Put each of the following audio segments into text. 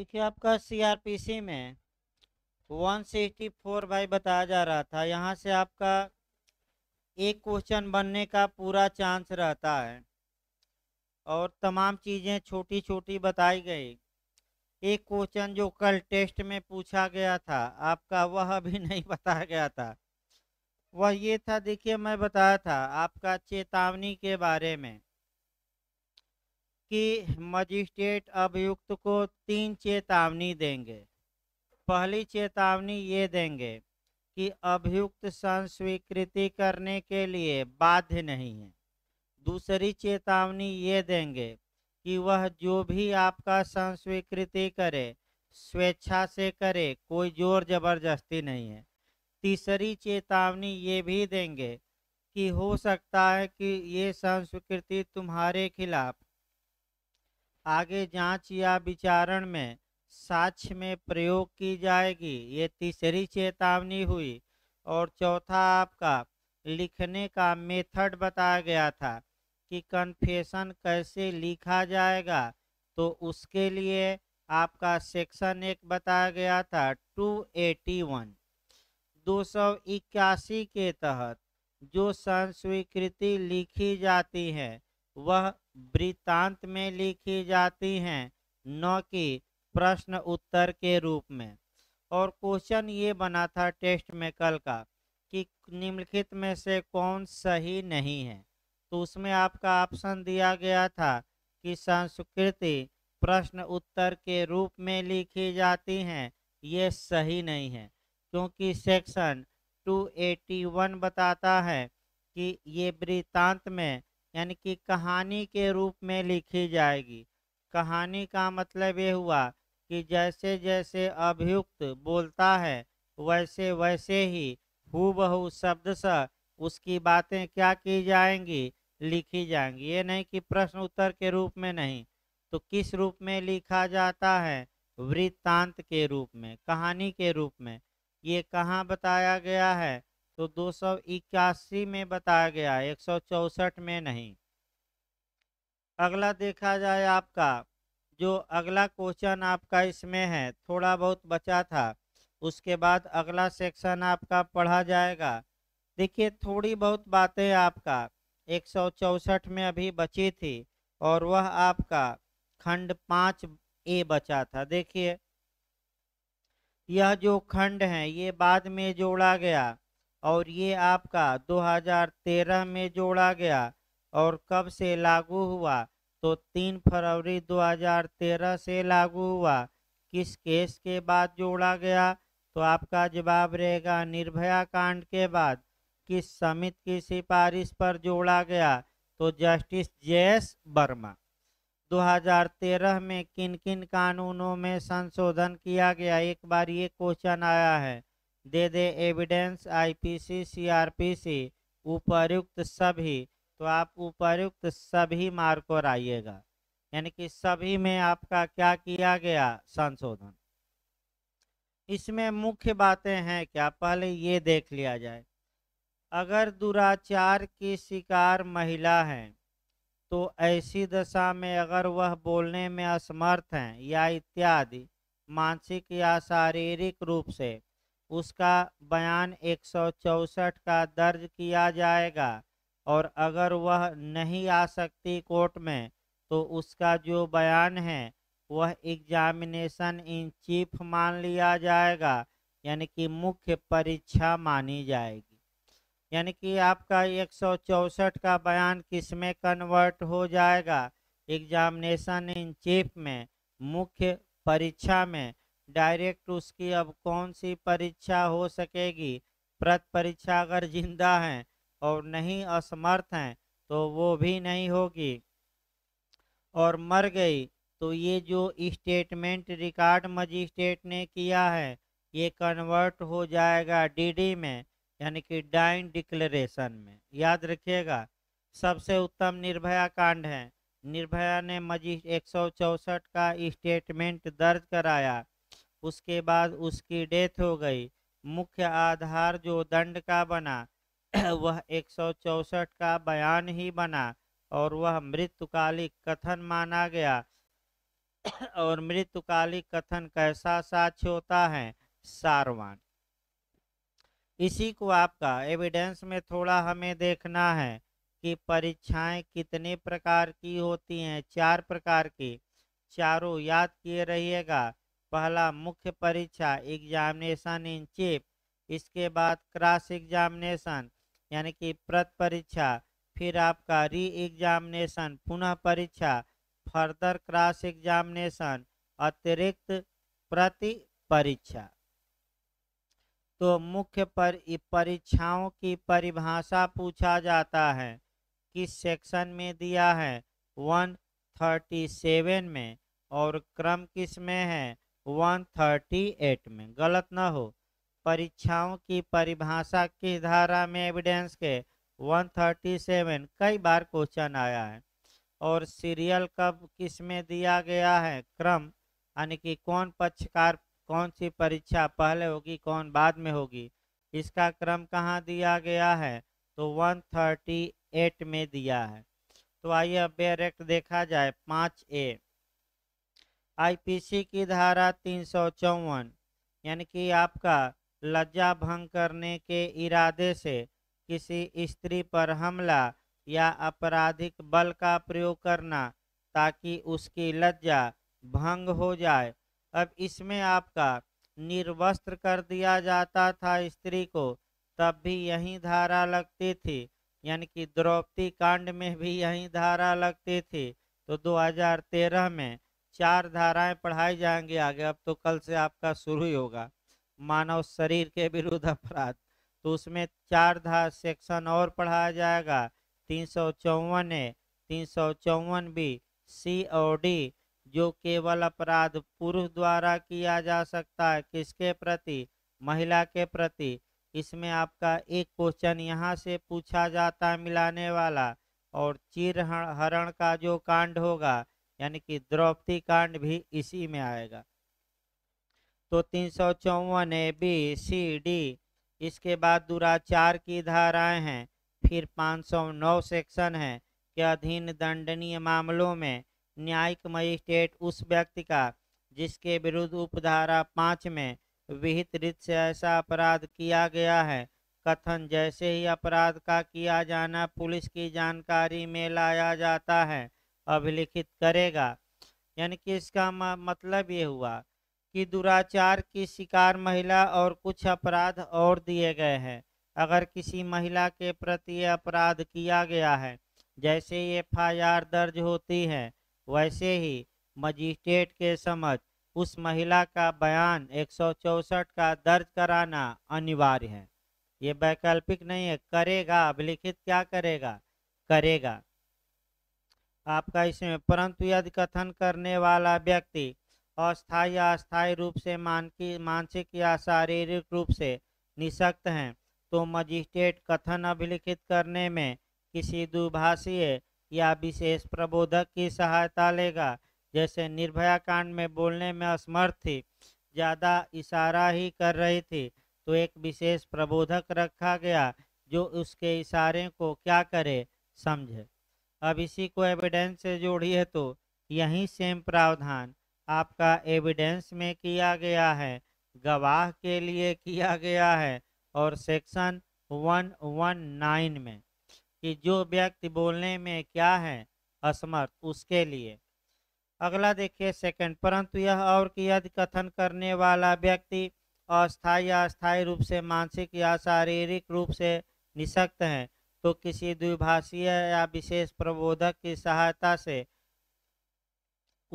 देखिए आपका सीआरपीसी में 164 बाई बताया जा रहा था यहाँ से आपका एक क्वेश्चन बनने का पूरा चांस रहता है और तमाम चीज़ें छोटी छोटी बताई गई एक क्वेश्चन जो कल टेस्ट में पूछा गया था आपका वह भी नहीं बताया गया था वह ये था देखिए मैं बताया था आपका चेतावनी के बारे में कि मजिस्ट्रेट अभियुक्त को तीन चेतावनी देंगे पहली चेतावनी ये देंगे कि अभियुक्त संस्वीकृति करने के लिए बाध्य नहीं है दूसरी चेतावनी ये देंगे कि वह जो भी आपका संस्वीकृति करे स्वेच्छा से करे कोई जोर जबरदस्ती नहीं है तीसरी चेतावनी ये भी देंगे कि हो सकता है कि ये संस्वीकृति तुम्हारे खिलाफ आगे जांच या विचारण में साक्ष्य में प्रयोग की जाएगी ये तीसरी चेतावनी हुई और चौथा आपका लिखने का मेथड बताया गया था कि कन्फेशन कैसे लिखा जाएगा तो उसके लिए आपका सेक्शन एक बताया गया था 281 एटी के तहत जो संस्वीकृति लिखी जाती है वह वृत्तांत में लिखी जाती हैं न कि प्रश्न उत्तर के रूप में और क्वेश्चन ये बना था टेस्ट में कल का कि निम्नलिखित में से कौन सही नहीं है तो उसमें आपका ऑप्शन दिया गया था कि संस्कृति प्रश्न उत्तर के रूप में लिखी जाती हैं ये सही नहीं है क्योंकि सेक्शन 281 बताता है कि ये वृत्तांत में यानी कि कहानी के रूप में लिखी जाएगी कहानी का मतलब ये हुआ कि जैसे जैसे अभियुक्त बोलता है वैसे वैसे ही हूबहू शब्द सा उसकी बातें क्या की जाएंगी लिखी जाएंगी ये नहीं कि प्रश्न उत्तर के रूप में नहीं तो किस रूप में लिखा जाता है वृत्तांत के रूप में कहानी के रूप में ये कहाँ बताया गया है तो दो सौ इक्यासी में बताया गया एक सौ चौसठ में नहीं अगला देखा जाए आपका जो अगला क्वेश्चन आपका इसमें है थोड़ा बहुत बचा था उसके बाद अगला सेक्शन आपका पढ़ा जाएगा देखिए थोड़ी बहुत बातें आपका एक सौ चौसठ में अभी बची थी और वह आपका खंड पाँच ए बचा था देखिए यह जो खंड है ये बाद में जोड़ा गया और ये आपका 2013 में जोड़ा गया और कब से लागू हुआ तो 3 फरवरी 2013 से लागू हुआ किस केस के बाद जोड़ा गया तो आपका जवाब रहेगा निर्भया कांड के बाद किस समिति की सिफारिश पर जोड़ा गया तो जस्टिस जेएस वर्मा 2013 में किन किन कानूनों में संशोधन किया गया एक बार ये क्वेश्चन आया है दे दे एविडेंस आईपीसी सीआरपीसी उपर्युक्त सभी तो आप उपर्युक्त सभी मार्क पर आइएगा यानी कि सभी में आपका क्या किया गया संशोधन इसमें मुख्य बातें हैं क्या पहले ये देख लिया जाए अगर दुराचार की शिकार महिला हैं तो ऐसी दशा में अगर वह बोलने में असमर्थ हैं या इत्यादि मानसिक या शारीरिक रूप से उसका बयान एक का दर्ज किया जाएगा और अगर वह नहीं आ सकती कोर्ट में तो उसका जो बयान है वह एग्जामिनेशन इन चीफ मान लिया जाएगा यानी कि मुख्य परीक्षा मानी जाएगी यानी कि आपका एक का बयान किस में कन्वर्ट हो जाएगा एग्जामिनेशन इन चीफ में मुख्य परीक्षा में डायरेक्ट उसकी अब कौन सी परीक्षा हो सकेगी प्रत परीक्षा अगर जिंदा हैं और नहीं असमर्थ हैं तो वो भी नहीं होगी और मर गई तो ये जो स्टेटमेंट रिकॉर्ड मजिस्ट्रेट ने किया है ये कन्वर्ट हो जाएगा डीडी में यानी कि डाइन डिक्लेरेशन में याद रखिएगा सबसे उत्तम निर्भया कांड है निर्भया ने मजिस्ट्रेट एक का स्टेटमेंट दर्ज कराया उसके बाद उसकी डेथ हो गई मुख्य आधार जो दंड का बना वह एक का बयान ही बना और वह मृत्युकालिक कथन माना गया और मृत्युकालिक कथन कैसा साक्ष्य होता है सारवान इसी को आपका एविडेंस में थोड़ा हमें देखना है कि परीक्षाएं कितने प्रकार की होती हैं चार प्रकार की चारों याद किए रहिएगा पहला मुख्य परीक्षा एग्जामिनेशन इन चीफ इसके बाद क्रॉस एग्जामिनेशन यानी कि प्रत परीक्षा फिर आपका री एग्जामिनेशन पुनः परीक्षा फर्दर क्रॉस एग्जामिनेशन अतिरिक्त प्रति परीक्षा तो मुख्य पर परीक्षाओं की परिभाषा पूछा जाता है किस सेक्शन में दिया है 137 में और क्रम किस में है 138 में गलत ना हो परीक्षाओं की परिभाषा की धारा में एविडेंस के 137 कई बार क्वेश्चन आया है और सीरियल कब किस में दिया गया है क्रम यानी कि कौन पक्षकार कौन सी परीक्षा पहले होगी कौन बाद में होगी इसका क्रम कहाँ दिया गया है तो 138 में दिया है तो आइए अब डायरेक्ट देखा जाए पाँच ए आईपीसी की धारा तीन सौ चौवन यानी कि आपका लज्जा भंग करने के इरादे से किसी स्त्री पर हमला या आपराधिक बल का प्रयोग करना ताकि उसकी लज्जा भंग हो जाए अब इसमें आपका निर्वस्त्र कर दिया जाता था स्त्री को तब भी यही धारा लगती थी यानी कि द्रौपदी कांड में भी यही धारा लगती थी तो 2013 में चार धाराएं पढ़ाई जाएंगी आगे अब तो कल से आपका शुरू ही होगा मानव शरीर के विरुद्ध अपराध तो उसमें चार धार सेक्शन और पढ़ाया जाएगा तीन सौ चौवन ए तीन सौ चौवन बी सी और डी जो केवल अपराध पुरुष द्वारा किया जा सकता है किसके प्रति महिला के प्रति इसमें आपका एक क्वेश्चन यहाँ से पूछा जाता है मिलाने वाला और चिर हरण का जो कांड होगा यानी कि द्रौपदी कांड भी इसी में आएगा तो तीन सौ चौवन ए बी सी डी इसके बाद दुराचार की धाराएं हैं फिर 509 सेक्शन है के अधीन दंडनीय मामलों में न्यायिक मजिस्ट्रेट उस व्यक्ति का जिसके विरुद्ध उपधारा पाँच में विहित रित से ऐसा अपराध किया गया है कथन जैसे ही अपराध का किया जाना पुलिस की जानकारी में लाया जाता है अभिलिखित करेगा यानी कि इसका मतलब ये हुआ कि दुराचार की शिकार महिला और कुछ अपराध और दिए गए हैं अगर किसी महिला के प्रति अपराध किया गया है जैसे एफ आई आर दर्ज होती है वैसे ही मजिस्ट्रेट के समझ उस महिला का बयान एक का दर्ज कराना अनिवार्य है ये वैकल्पिक नहीं है करेगा अभिलिखित क्या करेगा करेगा आपका इसमें परंतु यदि कथन करने वाला व्यक्ति अस्थायी या अस्थायी रूप से मानकी मानसिक या शारीरिक रूप से निशक्त हैं तो मजिस्ट्रेट कथन अभिलिखित करने में किसी दुभाषीय या विशेष प्रबोधक की सहायता लेगा जैसे निर्भया कांड में बोलने में असमर्थ थी ज़्यादा इशारा ही कर रही थी तो एक विशेष प्रबोधक रखा गया जो उसके इशारे को क्या करे समझे अब इसी को एविडेंस से जोड़िए तो यही सेम प्रावधान आपका एविडेंस में किया गया है गवाह के लिए किया गया है और सेक्शन वन वन नाइन में कि जो व्यक्ति बोलने में क्या है असमर्थ उसके लिए अगला देखिए सेकंड परंतु यह और कि यदि कथन करने वाला व्यक्ति अस्थायी या अस्थायी रूप से मानसिक या शारीरिक रूप से निशक्त है तो किसी द्विभाषीय या विशेष प्रबोधक की सहायता से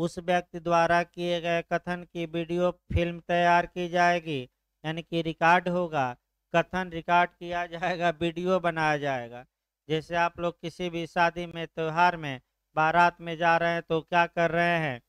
उस व्यक्ति द्वारा किए गए कथन की वीडियो फिल्म तैयार की जाएगी यानी कि रिकॉर्ड होगा कथन रिकॉर्ड किया जाएगा वीडियो बनाया जाएगा जैसे आप लोग किसी भी शादी में त्यौहार में बारात में जा रहे हैं तो क्या कर रहे हैं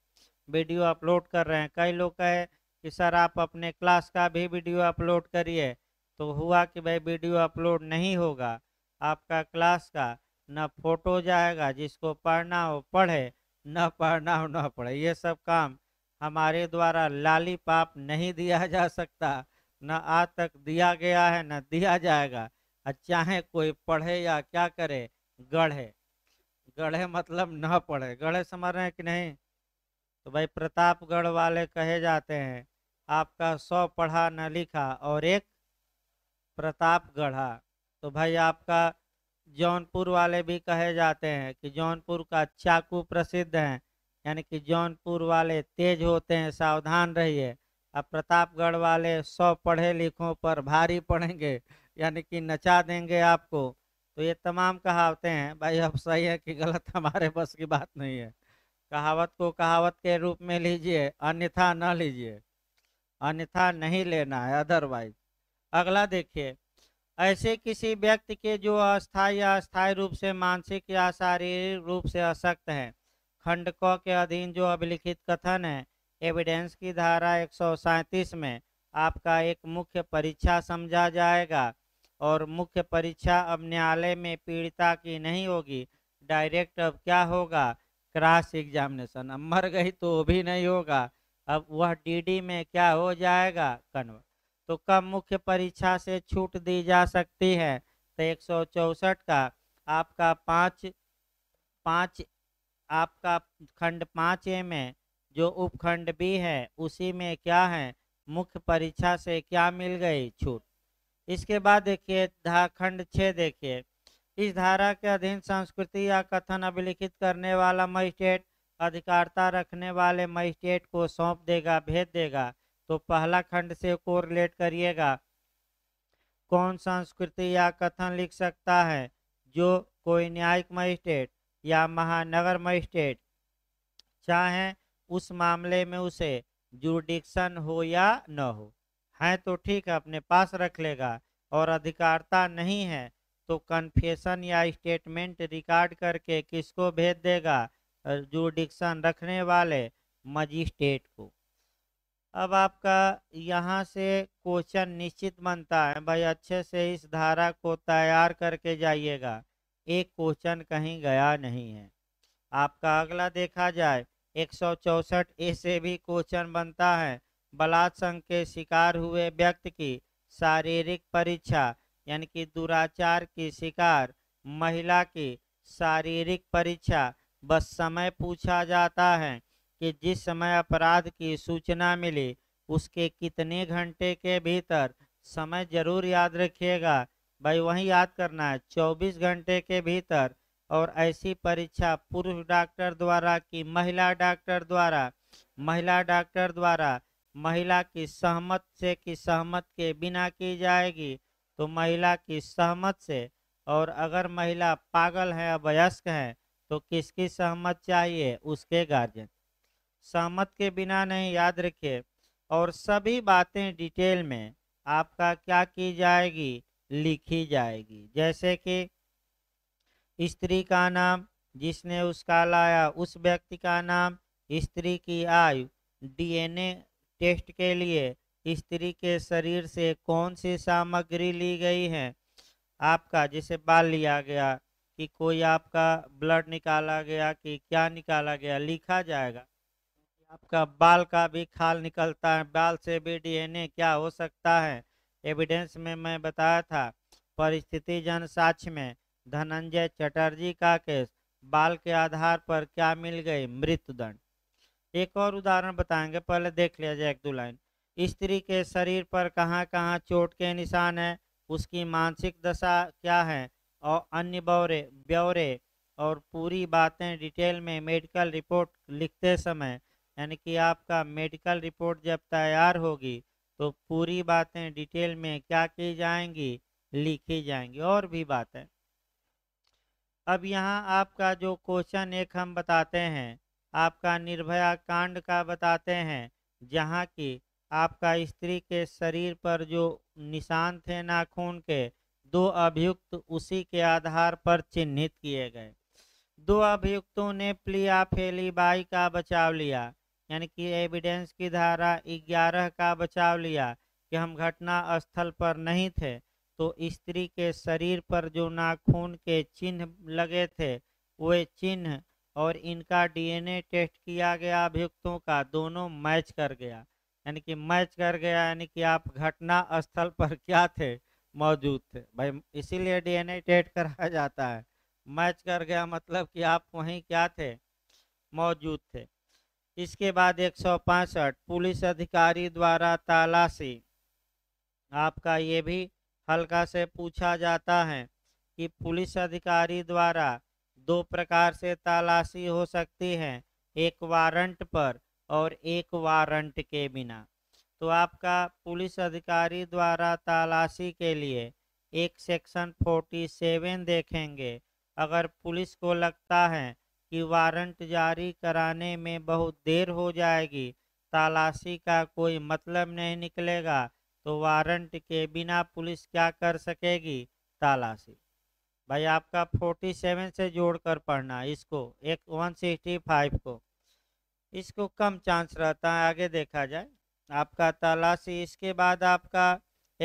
वीडियो अपलोड कर रहे हैं कई लोग कहे कि सर आप अपने क्लास का भी वीडियो अपलोड करिए तो हुआ कि भाई वीडियो अपलोड नहीं होगा आपका क्लास का न फोटो जाएगा जिसको पढ़ना हो पढ़े न पढ़ना हो न पढ़े ये सब काम हमारे द्वारा लाली पाप नहीं दिया जा सकता न आज तक दिया गया है न दिया जाएगा और चाहे कोई पढ़े या क्या करे गढ़े गढ़े मतलब न पढ़े गढ़े समझ रहे हैं कि नहीं तो भाई प्रतापगढ़ वाले कहे जाते हैं आपका सौ पढ़ा न लिखा और एक प्रताप गढ़ा तो भाई आपका जौनपुर वाले भी कहे जाते हैं कि जौनपुर का चाकू प्रसिद्ध है यानी कि जौनपुर वाले तेज होते हैं सावधान रहिए अब प्रतापगढ़ वाले सौ पढ़े लिखों पर भारी पढ़ेंगे यानी कि नचा देंगे आपको तो ये तमाम कहावतें हैं भाई अब सही है कि गलत हमारे बस की बात नहीं है कहावत को कहावत के रूप में लीजिए अन्यथा न लीजिए अन्यथा नहीं लेना है अदरवाइज अगला देखिए ऐसे किसी व्यक्ति के जो अस्थायी या अस्थायी रूप से मानसिक या शारीरिक रूप से अशक्त हैं खंड क के अधीन जो अभिलिखित कथन है एविडेंस की धारा एक में आपका एक मुख्य परीक्षा समझा जाएगा और मुख्य परीक्षा अब न्यायालय में पीड़िता की नहीं होगी डायरेक्ट अब क्या होगा क्रॉस एग्जामिनेशन अब मर गई तो भी नहीं होगा अब वह डीडी में क्या हो जाएगा कन्वर्ट तो कब मुख्य परीक्षा से छूट दी जा सकती है तो एक का आपका पाँच पाँच आपका खंड पाँच ए में जो उपखंड बी है उसी में क्या है मुख्य परीक्षा से क्या मिल गई छूट इसके बाद देखिए खंड छः देखिए इस धारा के अधीन संस्कृति या कथन अभिलिखित करने वाला मजिस्ट्रेट अधिकारता रखने वाले मजिस्ट्रेट को सौंप देगा भेज देगा तो पहला खंड से कोरिलेट करिएगा कौन संस्कृति या कथन लिख सकता है जो कोई न्यायिक मजिस्ट्रेट या महानगर मजिस्ट्रेट चाहे उस मामले में उसे जुडिक्शन हो या न हो है तो ठीक है अपने पास रख लेगा और अधिकारता नहीं है तो कन्फेशन या स्टेटमेंट रिकॉर्ड करके किसको भेज देगा जुडिक्शन रखने वाले मजिस्ट्रेट को अब आपका यहाँ से क्वेश्चन निश्चित बनता है भाई अच्छे से इस धारा को तैयार करके जाइएगा एक क्वेश्चन कहीं गया नहीं है आपका अगला देखा जाए एक सौ चौसठ ए से भी क्वेश्चन बनता है बलात्संग के शिकार हुए व्यक्ति की शारीरिक परीक्षा यानी कि दुराचार की शिकार महिला की शारीरिक परीक्षा बस समय पूछा जाता है कि जिस समय अपराध की सूचना मिली उसके कितने घंटे के भीतर समय जरूर याद रखिएगा भाई वही याद करना है चौबीस घंटे के भीतर और ऐसी परीक्षा पुरुष डॉक्टर द्वारा कि महिला डॉक्टर द्वारा महिला डॉक्टर द्वारा महिला की सहमत से कि सहमत के बिना की जाएगी तो महिला की सहमत से और अगर महिला पागल है अवयस्क है तो किसकी सहमत चाहिए उसके गार्जियन सहमत के बिना नहीं याद रखिए और सभी बातें डिटेल में आपका क्या की जाएगी लिखी जाएगी जैसे कि स्त्री का नाम जिसने उसका लाया उस व्यक्ति का नाम स्त्री की आयु डीएनए टेस्ट के लिए स्त्री के शरीर से कौन सी सामग्री ली गई है आपका जैसे बाल लिया गया कि कोई आपका ब्लड निकाला गया कि क्या निकाला गया लिखा जाएगा आपका बाल का भी खाल निकलता है बाल से भी डीएनए क्या हो सकता है एविडेंस में मैं बताया था परिस्थिति जन साक्ष्य में धनंजय चटर्जी का केस बाल के आधार पर क्या मिल गई मृत्युदंड एक और उदाहरण बताएंगे पहले देख लिया जाए एक दो लाइन स्त्री के शरीर पर कहाँ कहाँ चोट के निशान है उसकी मानसिक दशा क्या है और अन्य ब्यौरे ब्यौरे और पूरी बातें डिटेल में मेडिकल रिपोर्ट लिखते समय यानी कि आपका मेडिकल रिपोर्ट जब तैयार होगी तो पूरी बातें डिटेल में क्या की जाएंगी लिखी जाएंगी और भी बातें अब यहाँ आपका जो क्वेश्चन एक हम बताते हैं आपका निर्भया कांड का बताते हैं जहाँ की आपका स्त्री के शरीर पर जो निशान थे नाखून के दो अभियुक्त उसी के आधार पर चिन्हित किए गए दो अभियुक्तों ने प्लिया फेली बाई का बचाव लिया यानी कि एविडेंस की धारा ग्यारह का बचाव लिया कि हम घटना स्थल पर नहीं थे तो स्त्री के शरीर पर जो नाखून के चिन्ह लगे थे वे चिन्ह और इनका डीएनए टेस्ट किया गया अभियुक्तों का दोनों मैच कर गया यानी कि मैच कर गया यानी कि आप घटना स्थल पर क्या थे मौजूद थे भाई इसीलिए डीएनए टेस्ट कराया जाता है मैच कर गया मतलब कि आप वहीं क्या थे मौजूद थे इसके बाद एक पुलिस अधिकारी द्वारा तलाशी आपका ये भी हल्का से पूछा जाता है कि पुलिस अधिकारी द्वारा दो प्रकार से तलाशी हो सकती है एक वारंट पर और एक वारंट के बिना तो आपका पुलिस अधिकारी द्वारा तलाशी के लिए एक सेक्शन 47 देखेंगे अगर पुलिस को लगता है कि वारंट जारी कराने में बहुत देर हो जाएगी तलाशी का कोई मतलब नहीं निकलेगा तो वारंट के बिना पुलिस क्या कर सकेगी तलाशी भाई आपका फोर्टी सेवन से जोड़कर पढ़ना इसको एक वन सिक्सटी फाइव को इसको कम चांस रहता है आगे देखा जाए आपका तलाशी इसके बाद आपका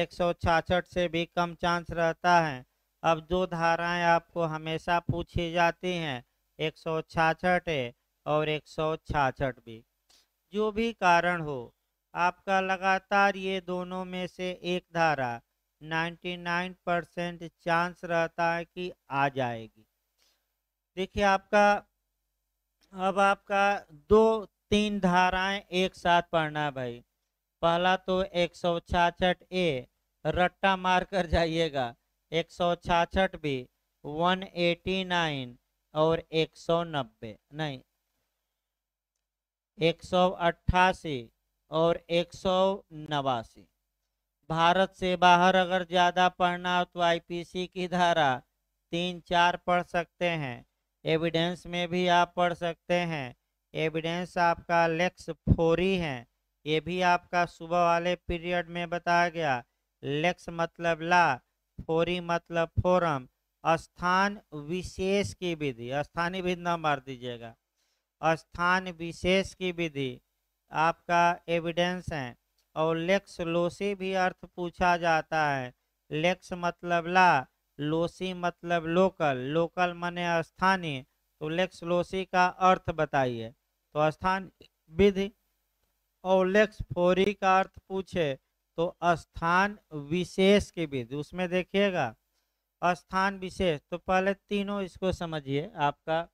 एक सौ छाछठ से भी कम चांस रहता है अब दो धाराएं आपको हमेशा पूछी जाती हैं एक सौ छाछठ है और एक सौ छाछठ भी जो भी कारण हो आपका लगातार ये दोनों में से एक धारा 99 परसेंट चांस रहता है कि आ जाएगी देखिए आपका अब आपका दो तीन धाराएं एक साथ पढ़ना है भाई पहला तो एक सौ छाछठ ए रट्टा मार कर जाइएगा एक सौ छाछठ बी वन एटी नाइन और एक सौ नब्बे नहीं एक सौ अट्ठासी और एक सौ नवासी भारत से बाहर अगर ज़्यादा पढ़ना हो तो आईपीसी की धारा तीन चार पढ़ सकते हैं एविडेंस में भी आप पढ़ सकते हैं एविडेंस आपका लेक्स फोरी है ये भी आपका सुबह वाले पीरियड में बताया गया लेक्स मतलब ला फोरी मतलब फोरम स्थान विशेष की विधि स्थानीय विधि ना मार दीजिएगा स्थान विशेष की विधि आपका एविडेंस है और लेक्स लोसी भी अर्थ पूछा जाता है लेक्स मतलब ला लोसी मतलब लोकल लोकल माने स्थानीय तो लेक्स लोसी का अर्थ बताइए तो स्थान विधि और लेक्स फोरी का अर्थ पूछे तो स्थान विशेष की विधि उसमें देखिएगा स्थान विशेष तो पहले तीनों इसको समझिए आपका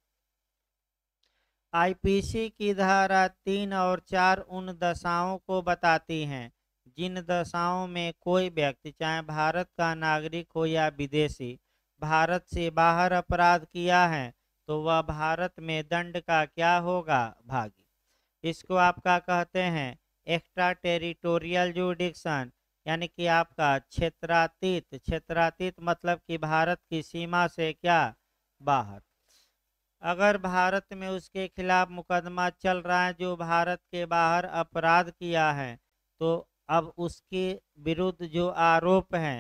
आईपीसी की धारा तीन और चार उन दशाओं को बताती हैं जिन दशाओं में कोई व्यक्ति चाहे भारत का नागरिक हो या विदेशी भारत से बाहर अपराध किया है तो वह भारत में दंड का क्या होगा भागी इसको आपका कहते हैं एक्स्ट्रा टेरिटोरियल जुडिक्शन यानी कि आपका क्षेत्रातीत क्षेत्रातीत मतलब कि भारत की सीमा से क्या बाहर अगर भारत में उसके खिलाफ मुकदमा चल रहा है जो भारत के बाहर अपराध किया है तो अब उसके विरुद्ध जो आरोप हैं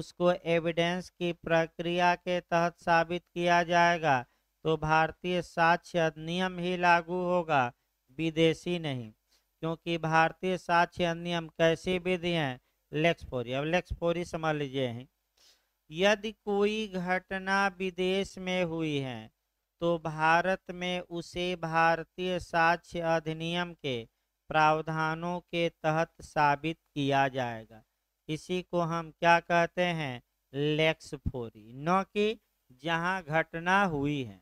उसको एविडेंस की प्रक्रिया के तहत साबित किया जाएगा तो भारतीय साक्ष्य अधिनियम ही लागू होगा विदेशी नहीं क्योंकि भारतीय साक्ष्य अधिनियम कैसी विधि है फोरी अब फोरी समझ लीजिए यदि कोई घटना विदेश में हुई है तो भारत में उसे भारतीय साक्ष्य अधिनियम के प्रावधानों के तहत साबित किया जाएगा इसी को हम क्या कहते हैं लेक्सफोरी न कि जहाँ घटना हुई है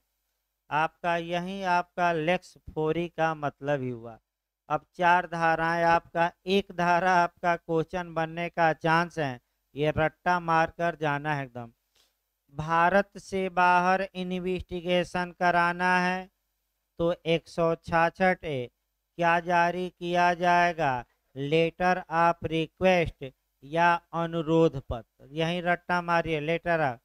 आपका यही आपका लेक्सफोरी का मतलब ही हुआ अब चार धाराएं आपका एक धारा आपका क्वेश्चन बनने का चांस है ये रट्टा मारकर जाना है एकदम भारत से बाहर इन्वेस्टिगेशन कराना है तो एक सौ छाछठ ए क्या जारी किया जाएगा लेटर ऑफ रिक्वेस्ट या अनुरोध पत्र यही रट्टा मारिए लेटर ऑफ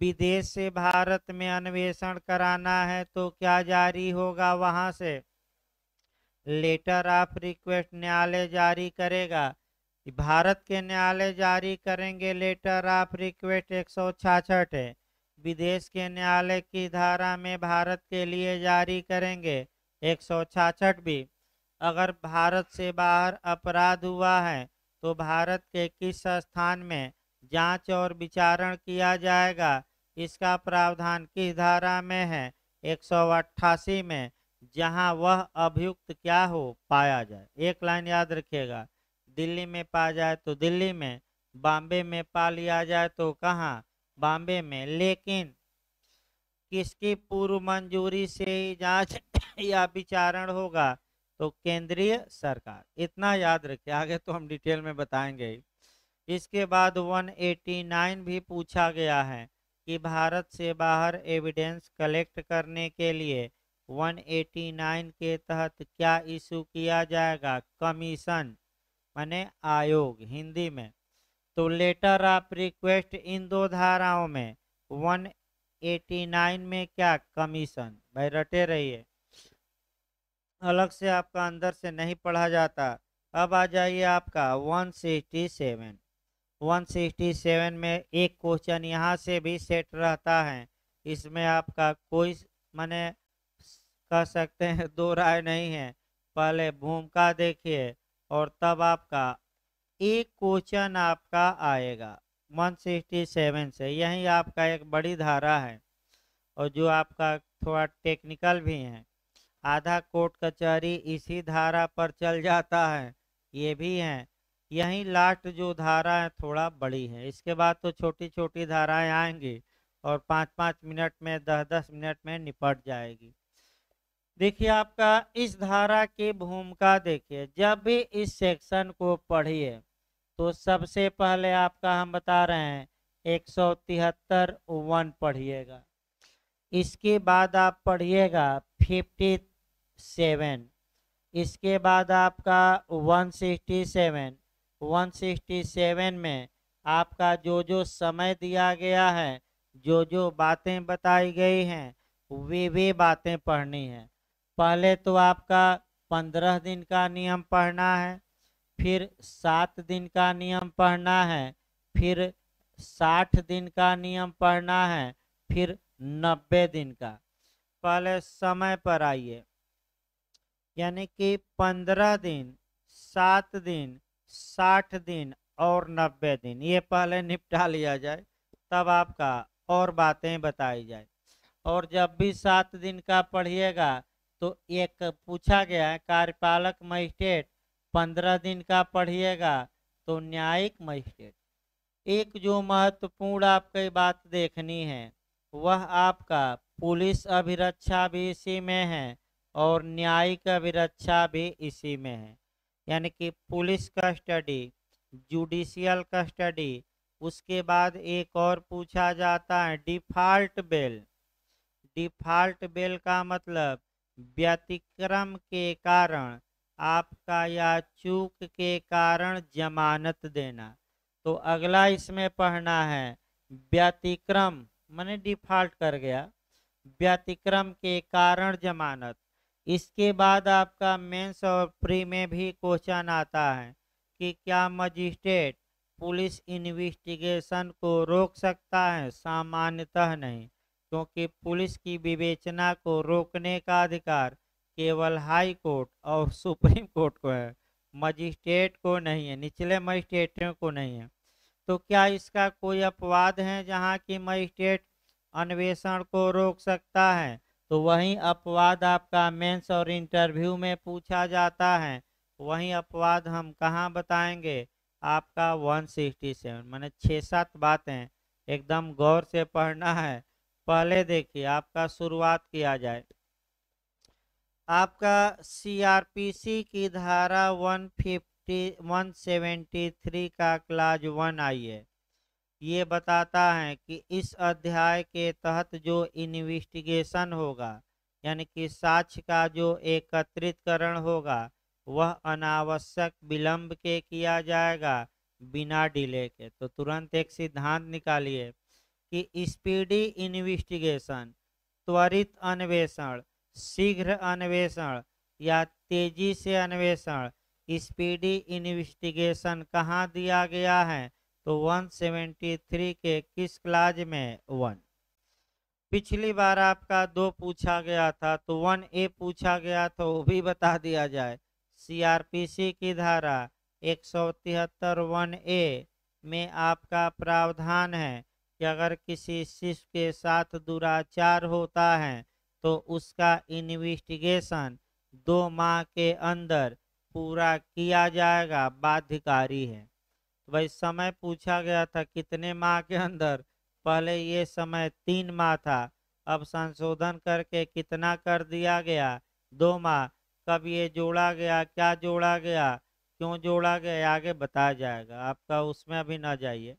विदेश से भारत में अन्वेषण कराना है तो क्या जारी होगा वहाँ से लेटर ऑफ रिक्वेस्ट न्यायालय जारी करेगा भारत के न्यायालय जारी करेंगे लेटर ऑफ रिक्वेस्ट एक सौ छाछठ विदेश के न्यायालय की धारा में भारत के लिए जारी करेंगे एक सौ छाछठ भी अगर भारत से बाहर अपराध हुआ है तो भारत के किस स्थान में जांच और विचारण किया जाएगा इसका प्रावधान किस धारा में है एक में जहां वह अभियुक्त क्या हो पाया जाए एक लाइन याद रखिएगा दिल्ली में पाया जाए तो दिल्ली में बॉम्बे में पा लिया जाए तो कहाँ बॉम्बे में लेकिन किसकी पूर्व मंजूरी से ही जांच या विचारण होगा तो केंद्रीय सरकार इतना याद रखिए आगे तो हम डिटेल में बताएंगे इसके बाद 189 भी पूछा गया है कि भारत से बाहर एविडेंस कलेक्ट करने के लिए 189 के तहत क्या इशू किया जाएगा कमीशन माने आयोग हिंदी में तो लेटर ऑफ रिक्वेस्ट इन दो धाराओं में 189 में क्या कमीशन भाई रटे रहिए अलग से आपका अंदर से नहीं पढ़ा जाता अब आ जाइए आपका 167 167 में एक क्वेश्चन यहाँ से भी सेट रहता है इसमें आपका कोई माने कह सकते हैं दो राय नहीं है पहले भूमिका देखिए और तब आपका एक क्वेश्चन आपका आएगा वन सिक्सटी सेवन से यही आपका एक बड़ी धारा है और जो आपका थोड़ा टेक्निकल भी है आधा कोर्ट कचहरी इसी धारा पर चल जाता है ये भी है यही लास्ट जो धारा है थोड़ा बड़ी है इसके बाद तो छोटी छोटी धाराएं आएंगी और पाँच पाँच मिनट में दस दस मिनट में निपट जाएगी देखिए आपका इस धारा की भूमिका देखिए जब भी इस सेक्शन को पढ़िए तो सबसे पहले आपका हम बता रहे हैं एक सौ तिहत्तर वन पढ़िएगा इसके बाद आप पढ़िएगा फिफ्टी सेवन इसके बाद आपका one sixty seven one sixty seven में आपका जो जो समय दिया गया है जो जो बातें बताई गई हैं वे वे बातें पढ़नी है पहले तो आपका पंद्रह दिन का नियम पढ़ना है फिर सात दिन का नियम पढ़ना है फिर साठ दिन का नियम पढ़ना है फिर नब्बे दिन का पहले समय पर आइए यानी कि पंद्रह दिन सात दिन साठ दिन और नब्बे दिन ये पहले निपटा लिया जाए तब आपका और बातें बताई जाए और जब भी सात दिन का पढ़िएगा तो एक पूछा गया है कार्यपालक मजिस्ट्रेट पंद्रह दिन का पढ़िएगा तो न्यायिक मजिस्ट्रेट एक जो महत्वपूर्ण आपकी बात देखनी है वह आपका पुलिस अभिरक्षा भी इसी में है और न्यायिक अभिरक्षा भी इसी में है यानी कि पुलिस कस्टडी जुडिशियल कस्टडी उसके बाद एक और पूछा जाता है डिफॉल्ट बेल डिफॉल्ट बेल का मतलब व्यतिक्रम के कारण आपका या चूक के कारण जमानत देना तो अगला इसमें पढ़ना है व्यतिक्रम मैंने डिफॉल्ट कर गया व्यतिक्रम के कारण जमानत इसके बाद आपका मेंस और प्री में भी क्वेश्चन आता है कि क्या मजिस्ट्रेट पुलिस इन्वेस्टिगेशन को रोक सकता है सामान्यतः नहीं क्योंकि पुलिस की विवेचना को रोकने का अधिकार केवल हाई कोर्ट और सुप्रीम कोर्ट को है मजिस्ट्रेट को नहीं है निचले मजिस्ट्रेटों को नहीं है तो क्या इसका कोई अपवाद है जहां की मजिस्ट्रेट अन्वेषण को रोक सकता है तो वही अपवाद आपका मेंस और इंटरव्यू में पूछा जाता है वही अपवाद हम कहाँ बताएंगे आपका 167 मैंने छः सात बातें एकदम गौर से पढ़ना है पहले देखिए आपका शुरुआत किया जाए आपका सीआरपीसी की धारा 150 173 का क्लास वन आई है ये बताता है कि इस अध्याय के तहत जो इन्वेस्टिगेशन होगा यानी कि साक्ष्य का जो एकत्रितकरण होगा वह अनावश्यक विलंब के किया जाएगा बिना डिले के तो तुरंत एक सिद्धांत निकालिए कि स्पीडी इन्वेस्टिगेशन त्वरित अन्वेषण शीघ्र अन्वेषण या तेजी से अन्वेषण स्पीडी इन्वेस्टिगेशन कहाँ दिया गया है तो 173 के किस क्लाज में वन पिछली बार आपका दो पूछा गया था तो वन ए पूछा गया था वो भी बता दिया जाए सीआरपीसी की धारा एक सौ तिहत्तर वन ए में आपका प्रावधान है कि अगर किसी शिष्य के साथ दुराचार होता है तो उसका इन्वेस्टिगेशन दो माह के अंदर पूरा किया जाएगा बाध्यकारी है वही तो भाई समय पूछा गया था कितने माह के अंदर पहले ये समय तीन माह था अब संशोधन करके कितना कर दिया गया दो माह कब ये जोड़ा गया क्या जोड़ा गया क्यों जोड़ा गया आगे बताया जाएगा आपका उसमें अभी ना जाइए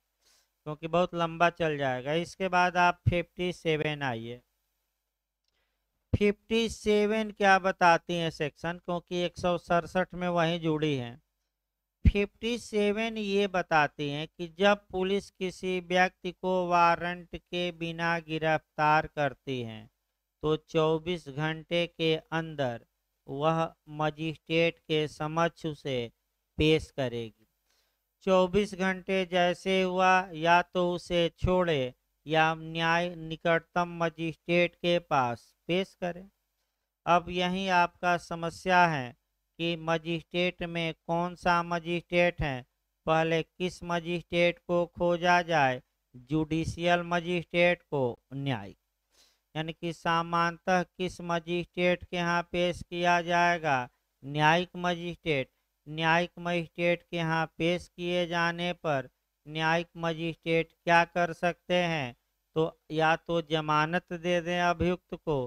क्योंकि बहुत लंबा चल जाएगा इसके बाद आप फिफ्टी सेवन आइए फिफ्टी सेवन क्या बताती हैं सेक्शन क्योंकि एक सौ सड़सठ में वहीं जुड़ी हैं फिफ्टी सेवन ये बताती हैं कि जब पुलिस किसी व्यक्ति को वारंट के बिना गिरफ्तार करती है तो चौबीस घंटे के अंदर वह मजिस्ट्रेट के समक्ष उसे पेश करेगी 24 घंटे जैसे हुआ या तो उसे छोड़े या न्याय निकटतम मजिस्ट्रेट के पास पेश करें अब यही आपका समस्या है कि मजिस्ट्रेट में कौन सा मजिस्ट्रेट है पहले किस मजिस्ट्रेट को खोजा जाए जुडिशियल मजिस्ट्रेट को न्यायिक यानी कि सामान्यतः किस मजिस्ट्रेट के यहाँ पेश किया जाएगा न्यायिक मजिस्ट्रेट न्यायिक मजिस्ट्रेट के यहाँ पेश किए जाने पर न्यायिक मजिस्ट्रेट क्या कर सकते हैं तो या तो जमानत दे दें अभियुक्त को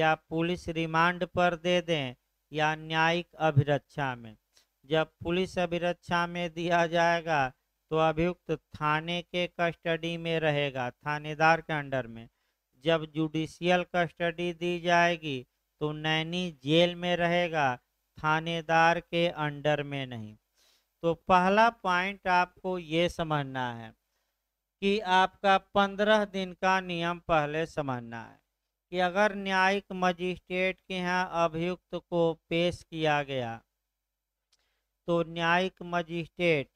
या पुलिस रिमांड पर दे दें या न्यायिक अभिरक्षा में जब पुलिस अभिरक्षा में दिया जाएगा तो अभियुक्त थाने के कस्टडी में रहेगा थानेदार के अंडर में जब जुडिशियल कस्टडी दी जाएगी तो नैनी जेल में रहेगा थानेदार के अंडर में नहीं तो पहला पॉइंट आपको ये समझना है कि आपका पंद्रह दिन का नियम पहले समझना है कि अगर न्यायिक मजिस्ट्रेट के यहाँ अभियुक्त को पेश किया गया तो न्यायिक मजिस्ट्रेट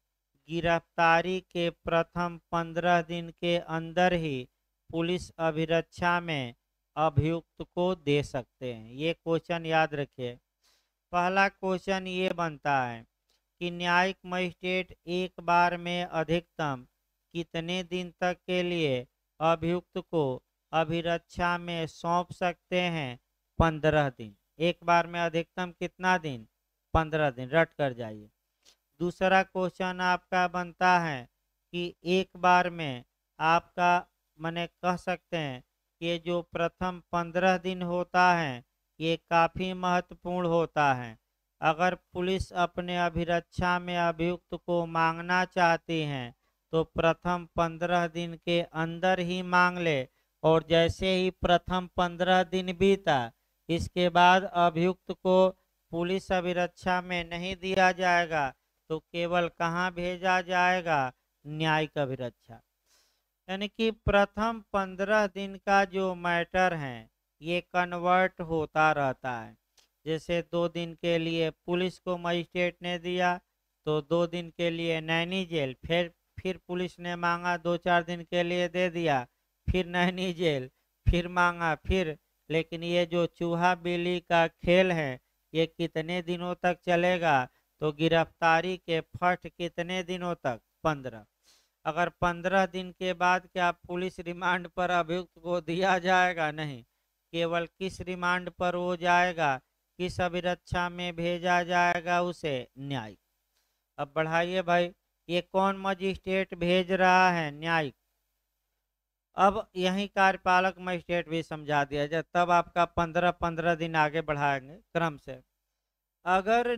गिरफ्तारी के प्रथम पंद्रह दिन के अंदर ही पुलिस अभिरक्षा में अभियुक्त को दे सकते हैं ये क्वेश्चन याद रखिए पहला क्वेश्चन ये बनता है कि न्यायिक मजिस्ट्रेट एक बार में अधिकतम कितने दिन तक के लिए अभियुक्त को अभिरक्षा में सौंप सकते हैं पंद्रह दिन एक बार में अधिकतम कितना दिन पंद्रह दिन रट कर जाइए दूसरा क्वेश्चन आपका बनता है कि एक बार में आपका मैंने कह सकते हैं कि जो प्रथम पंद्रह दिन होता है ये काफ़ी महत्वपूर्ण होता है अगर पुलिस अपने अभिरक्षा में अभियुक्त को मांगना चाहती है तो प्रथम पंद्रह दिन के अंदर ही मांग ले और जैसे ही प्रथम पंद्रह दिन बीता इसके बाद अभियुक्त को पुलिस अभिरक्षा में नहीं दिया जाएगा तो केवल कहाँ भेजा जाएगा न्यायिक अभिरक्षा यानी कि प्रथम पंद्रह दिन का जो मैटर है ये कन्वर्ट होता रहता है जैसे दो दिन के लिए पुलिस को मजिस्ट्रेट ने दिया तो दो दिन के लिए नैनी जेल फिर फिर पुलिस ने मांगा दो चार दिन के लिए दे दिया फिर नैनी जेल फिर मांगा फिर लेकिन ये जो चूहा बिल्ली का खेल है ये कितने दिनों तक चलेगा तो गिरफ्तारी के फर्स्ट कितने दिनों तक पंद्रह अगर पंद्रह दिन के बाद क्या पुलिस रिमांड पर अभियुक्त को दिया जाएगा नहीं केवल किस रिमांड पर वो जाएगा किस अभिरक्षा में भेजा जाएगा उसे न्यायिक अब बढ़ाइए भाई ये कौन मजिस्ट्रेट भेज रहा है न्यायिक अब यही कार्यपालक मजिस्ट्रेट भी समझा दिया जाए तब आपका पंद्रह पंद्रह दिन आगे बढ़ाएंगे क्रम से अगर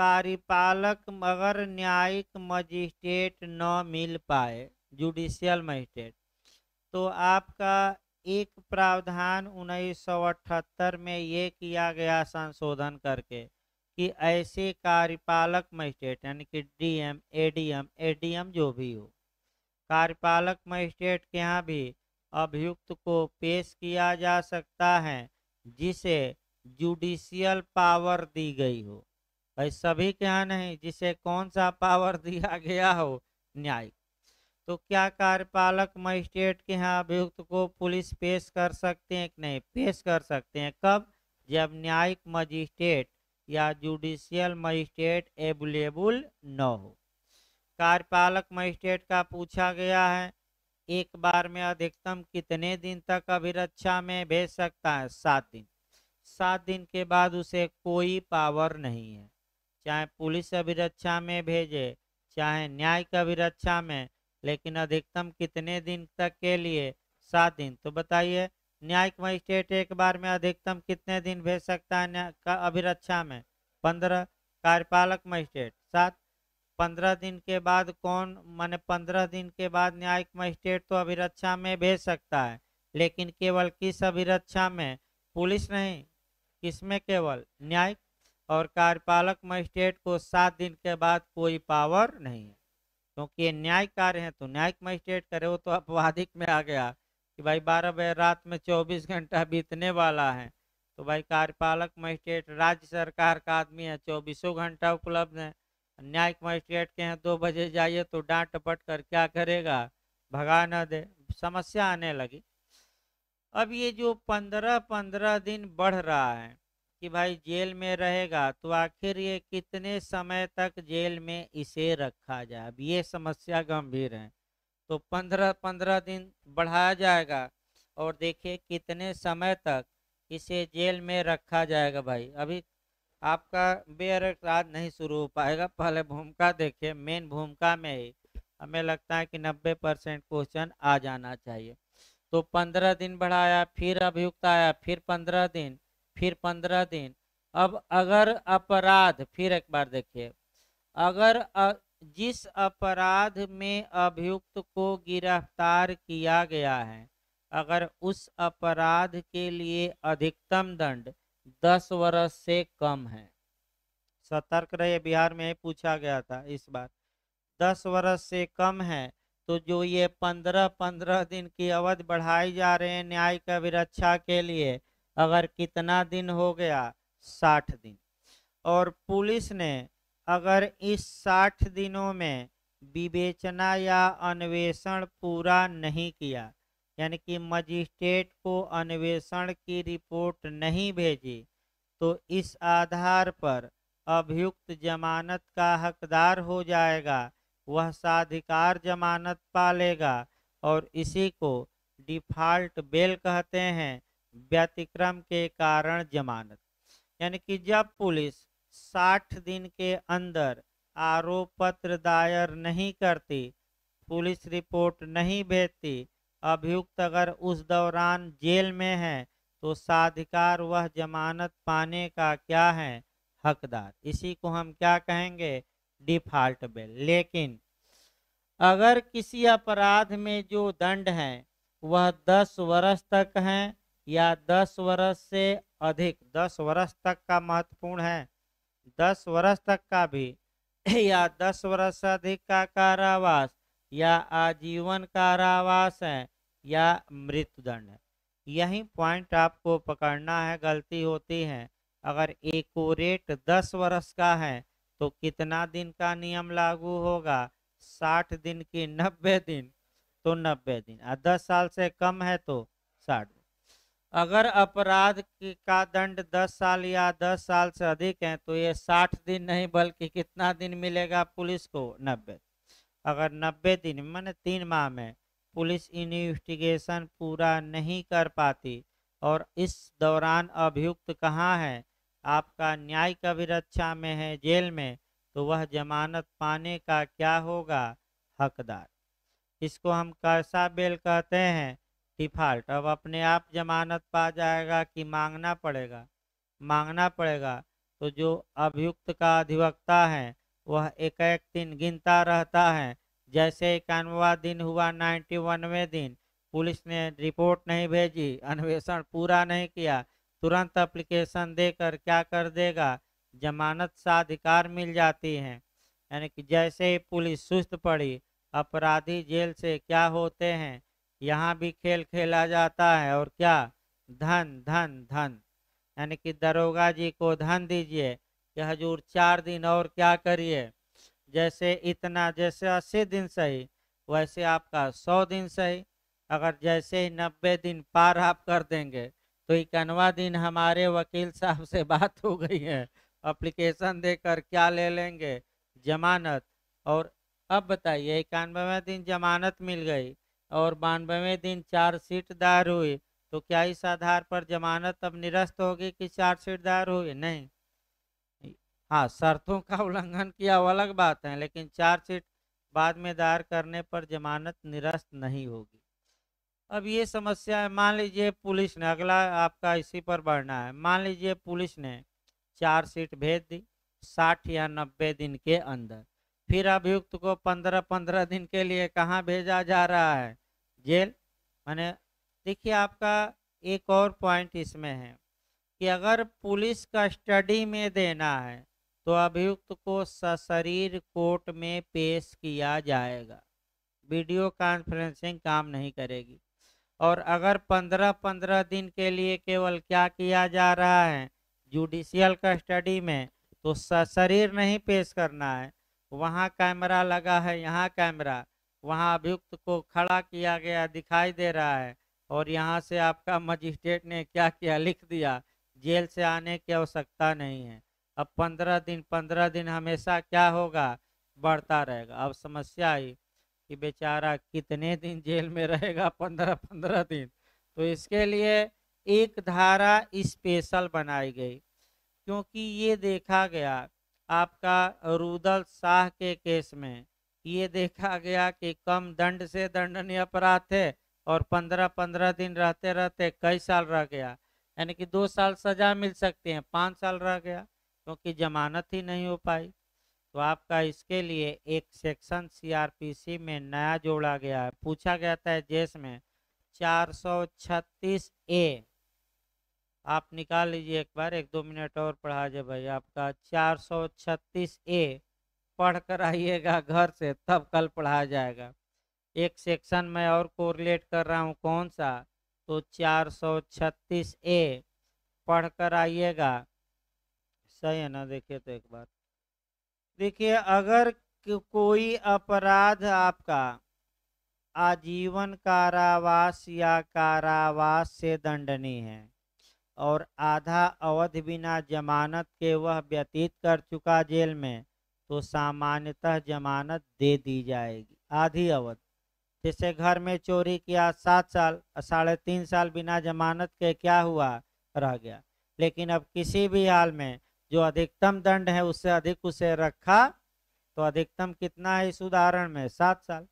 कार्यपालक अगर न्यायिक मजिस्ट्रेट न मिल पाए जुडिशियल मजिस्ट्रेट तो आपका एक प्रावधान उन्नीस में ये किया गया संशोधन करके कि ऐसे कार्यपालक मजिस्ट्रेट यानी कि डीएम एडीएम एडीएम जो भी हो कार्यपालक मजिस्ट्रेट के यहाँ भी अभियुक्त को पेश किया जा सकता है जिसे जुडिशियल पावर दी गई हो भाई सभी के यहाँ नहीं जिसे कौन सा पावर दिया गया हो न्यायिक तो क्या कार्यपालक मजिस्ट्रेट के यहाँ अभियुक्त को पुलिस पेश कर सकते हैं कि नहीं पेश कर सकते हैं कब जब न्यायिक मजिस्ट्रेट या जुडिशियल मजिस्ट्रेट एवलेबुल न हो कार्यपालक मजिस्ट्रेट का पूछा गया है एक बार में अधिकतम कितने दिन तक अभिरक्षा में भेज सकता है सात दिन सात दिन के बाद उसे कोई पावर नहीं है चाहे पुलिस अभिरक्षा में भेजे चाहे न्यायिक अभिरक्षा में लेकिन अधिकतम कितने दिन तक के लिए सात दिन तो बताइए न्यायिक मजिस्ट्रेट एक बार में अधिकतम कितने दिन भेज सकता है अभिरक्षा में पंद्रह कार्यपालक मजिस्ट्रेट सात पंद्रह दिन के बाद कौन माने पंद्रह दिन के बाद न्यायिक मजिस्ट्रेट तो अभिरक्षा में भेज सकता है लेकिन केवल किस अभिरक्षा में पुलिस नहीं किसमें केवल न्यायिक और कार्यपालक मजिस्ट्रेट को सात दिन के बाद कोई पावर नहीं है क्योंकि ये न्याय कार्य है तो न्यायिक मजिस्ट्रेट करे वो तो अपवादिक में आ गया कि भाई बारह बजे रात में चौबीस घंटा बीतने वाला है तो भाई कार्यपालक मजिस्ट्रेट राज्य सरकार का आदमी है चौबीसों घंटा उपलब्ध है न्यायिक मजिस्ट्रेट के यहाँ दो बजे जाइए तो डांट टपट कर क्या करेगा भगा न दे समस्या आने लगी अब ये जो पंद्रह पंद्रह दिन बढ़ रहा है कि भाई जेल में रहेगा तो आखिर ये कितने समय तक जेल में इसे रखा जाए अब ये समस्या गंभीर है तो पंद्रह पंद्रह दिन बढ़ाया जाएगा और देखिए कितने समय तक इसे जेल में रखा जाएगा भाई अभी आपका बेयर नहीं शुरू हो पाएगा पहले भूमिका देखिए मेन भूमिका में ही हमें लगता है कि 90 परसेंट क्वेश्चन आ जाना चाहिए तो 15 दिन बढ़ाया फिर अभियुक्त आया फिर 15 दिन फिर पंद्रह दिन अब अगर अपराध फिर एक बार देखिए अगर जिस अपराध में अभियुक्त को गिरफ्तार किया गया है अगर उस अपराध के लिए अधिकतम दंड दस वर्ष से कम है सतर्क रहे बिहार में पूछा गया था इस बार दस वर्ष से कम है तो जो ये पंद्रह पंद्रह दिन की अवधि बढ़ाई जा रहे हैं न्याय का विरक्षा के लिए अगर कितना दिन हो गया साठ दिन और पुलिस ने अगर इस साठ दिनों में विवेचना या अन्वेषण पूरा नहीं किया यानी कि मजिस्ट्रेट को अन्वेषण की रिपोर्ट नहीं भेजी तो इस आधार पर अभियुक्त जमानत का हकदार हो जाएगा वह साधिकार जमानत पालेगा और इसी को डिफॉल्ट बेल कहते हैं व्यतिक्रम के कारण जमानत यानी कि जब पुलिस 60 दिन के अंदर आरोप पत्र दायर नहीं करती पुलिस रिपोर्ट नहीं भेजती अभियुक्त अगर उस दौरान जेल में है तो साधिकार वह जमानत पाने का क्या है हकदार इसी को हम क्या कहेंगे डिफॉल्ट बेल लेकिन अगर किसी अपराध में जो दंड है वह दस वर्ष तक हैं या दस वर्ष से अधिक दस वर्ष तक का महत्वपूर्ण है दस वर्ष तक का भी या दस वर्ष से अधिक का कारावास या आजीवन कारावास है या मृत्युदंड है यही पॉइंट आपको पकड़ना है गलती होती है अगर एकूरेट दस वर्ष का है तो कितना दिन का नियम लागू होगा साठ दिन की नब्बे दिन तो नब्बे दिन और दस साल से कम है तो साठ अगर अपराध का दंड 10 साल या 10 साल से अधिक है तो ये 60 दिन नहीं बल्कि कितना दिन मिलेगा पुलिस को 90 अगर 90 दिन मैंने तीन माह में पुलिस इन्वेस्टिगेशन पूरा नहीं कर पाती और इस दौरान अभियुक्त कहाँ है आपका न्याय कविरक्षा में है जेल में तो वह जमानत पाने का क्या होगा हकदार इसको हम कैसा बेल कहते हैं डिफाल्ट अब अपने आप जमानत पा जाएगा कि मांगना पड़ेगा मांगना पड़ेगा तो जो अभियुक्त का अधिवक्ता है वह एक एक दिन गिनता रहता है जैसे इक्यानवा दिन हुआ नाइन्टी वनवें दिन पुलिस ने रिपोर्ट नहीं भेजी अन्वेषण पूरा नहीं किया तुरंत अप्लीकेशन देकर क्या कर देगा जमानत साधिकार मिल जाती है यानी कि जैसे ही पुलिस सुस्त पड़ी अपराधी जेल से क्या होते हैं यहाँ भी खेल खेला जाता है और क्या धन धन धन यानी कि दरोगा जी को धन दीजिए कि हजूर चार दिन और क्या करिए जैसे इतना जैसे अस्सी दिन सही वैसे आपका सौ दिन सही अगर जैसे ही नब्बे दिन पार आप कर देंगे तो इक्यानवा दिन हमारे वकील साहब से बात हो गई है अप्लीकेशन देकर क्या ले लेंगे जमानत और अब बताइए इक्यानवे दिन जमानत मिल गई और बानवे दिन सीट दायर हुई तो क्या इस आधार पर जमानत अब निरस्त होगी कि चार्जशीट दायर हुई नहीं हाँ शर्तों का उल्लंघन किया वो अलग बात है लेकिन चार्जशीट बाद में दायर करने पर जमानत निरस्त नहीं होगी अब ये समस्या है मान लीजिए पुलिस ने अगला आपका इसी पर बढ़ना है मान लीजिए पुलिस ने चार्जशीट भेज दी साठ या नब्बे दिन के अंदर फिर अभियुक्त को पंद्रह पंद्रह दिन के लिए कहाँ भेजा जा रहा है जेल मैंने देखिए आपका एक और पॉइंट इसमें है कि अगर पुलिस कस्टडी में देना है तो अभियुक्त को सशरीर कोर्ट में पेश किया जाएगा वीडियो कॉन्फ्रेंसिंग काम नहीं करेगी और अगर पंद्रह पंद्रह दिन के लिए केवल क्या किया जा रहा है जुडिशियल कस्टडी में तो सशरीर नहीं पेश करना है वहाँ कैमरा लगा है यहाँ कैमरा वहाँ अभियुक्त को खड़ा किया गया दिखाई दे रहा है और यहाँ से आपका मजिस्ट्रेट ने क्या किया लिख दिया जेल से आने की आवश्यकता नहीं है अब पंद्रह दिन पंद्रह दिन हमेशा क्या होगा बढ़ता रहेगा अब समस्या आई कि बेचारा कितने दिन जेल में रहेगा पंद्रह पंद्रह दिन तो इसके लिए एक धारा स्पेशल बनाई गई क्योंकि ये देखा गया आपका रुदल शाह के केस में ये देखा गया कि कम दंड से दंडनीय अपराध थे और पंद्रह पंद्रह दिन रहते रहते कई साल रह गया यानी कि दो साल सजा मिल सकती है पाँच साल रह गया क्योंकि जमानत ही नहीं हो पाई तो आपका इसके लिए एक सेक्शन सीआरपीसी में नया जोड़ा गया है पूछा गया था जेस में छत्तीस ए आप निकाल लीजिए एक बार एक दो मिनट और पढ़ा जाए भाई आपका चार सौ छत्तीस ए पढ़ कर आइएगा घर से तब कल पढ़ा जाएगा एक सेक्शन में और कोरिलेट कर रहा हूँ कौन सा तो चार सौ छत्तीस ए पढ़ कर आइएगा सही है ना देखिए तो एक बार देखिए अगर कोई अपराध आपका आजीवन कारावास या कारावास से दंडनीय है और आधा अवध बिना जमानत के वह व्यतीत कर चुका जेल में तो सामान्यतः जमानत दे दी जाएगी आधी अवध जैसे घर में चोरी किया सात साल साढ़े तीन साल बिना जमानत के क्या हुआ रह गया लेकिन अब किसी भी हाल में जो अधिकतम दंड है उससे अधिक उसे रखा तो अधिकतम कितना है इस उदाहरण में सात साल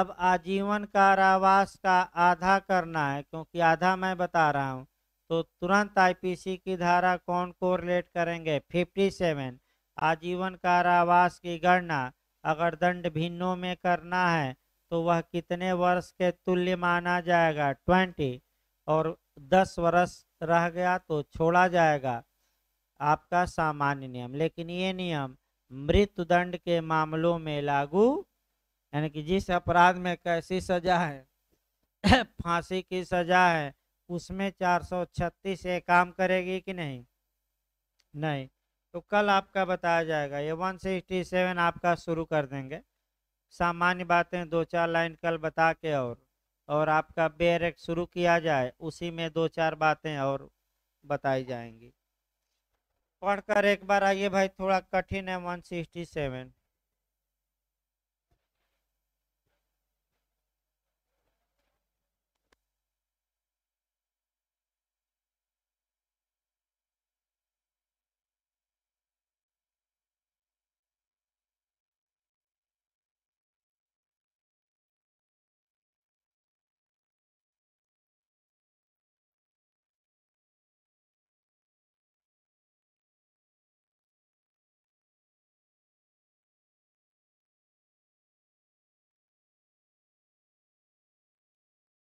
अब आजीवन कारावास का आधा करना है क्योंकि आधा मैं बता रहा हूँ तो तुरंत आईपीसी की धारा कौन रिलेट करेंगे 57 आजीवन कारावास की गणना अगर दंड भिन्नों में करना है तो वह कितने वर्ष के तुल्य माना जाएगा 20 और 10 वर्ष रह गया तो छोड़ा जाएगा आपका सामान्य नियम लेकिन ये नियम दंड के मामलों में लागू यानी कि जिस अपराध में कैसी सजा है फांसी की सजा है उसमें चार सौ छत्तीस ये काम करेगी कि नहीं नहीं तो कल आपका बताया जाएगा ये वन सिक्सटी सेवन आपका शुरू कर देंगे सामान्य बातें दो चार लाइन कल बता के और और आपका बेयर एक e शुरू किया जाए उसी में दो चार बातें और बताई जाएंगी पढ़कर एक बार आइए भाई थोड़ा कठिन है वन सिक्सटी सेवन